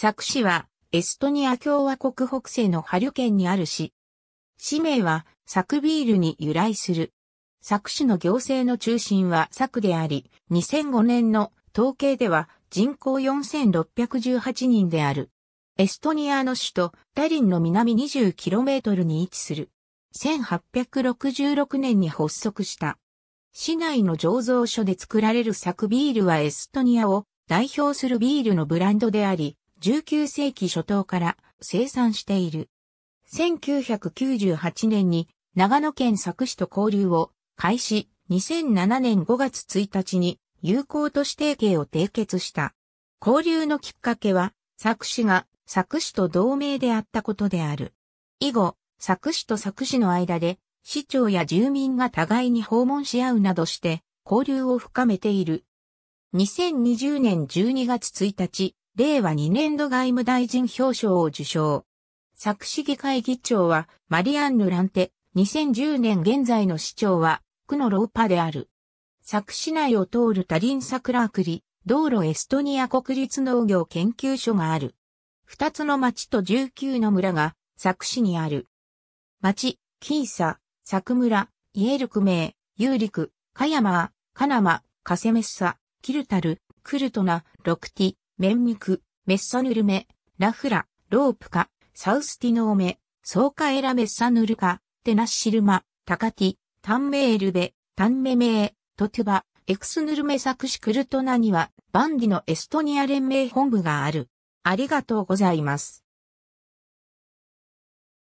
作詞は、エストニア共和国北西のハリュ県にあるし、市名は、サクビールに由来する。作詞の行政の中心はサクであり、2005年の統計では人口4618人である。エストニアの首都タリンの南 20km に位置する。1866年に発足した。市内の醸造所で作られるサクビールはエストニアを代表するビールのブランドであり、19世紀初頭から生産している。1998年に長野県佐久市と交流を開始、2007年5月1日に友好都市提携を締結した。交流のきっかけは、佐久市が佐久市と同盟であったことである。以後、佐久市と佐久市の間で、市長や住民が互いに訪問し合うなどして、交流を深めている。2020年12月1日、令和2年度外務大臣表彰を受賞。作詞議会議長はマリアンヌ・ランテ、2010年現在の市長は区のローパである。作詞内を通るタリン・サクラークリ、道路エストニア国立農業研究所がある。二つの町と19の村が作詞にある。町、キーサ、作村、イエルク名、ユーリク、カヤマー、カナマ、カセメッサ、キルタル、クルトナ、ロクティ、メンニク、メッサヌルメ、ラフラ、ロープカ、サウスティノーメ、ソーカエラメッサヌルカ、テナッシルマ、タカティ、タンメールベ、タンメメー、トトゥバ、エクスヌルメ作詞クルトナには、バンディのエストニア連盟本部がある。ありがとうございます。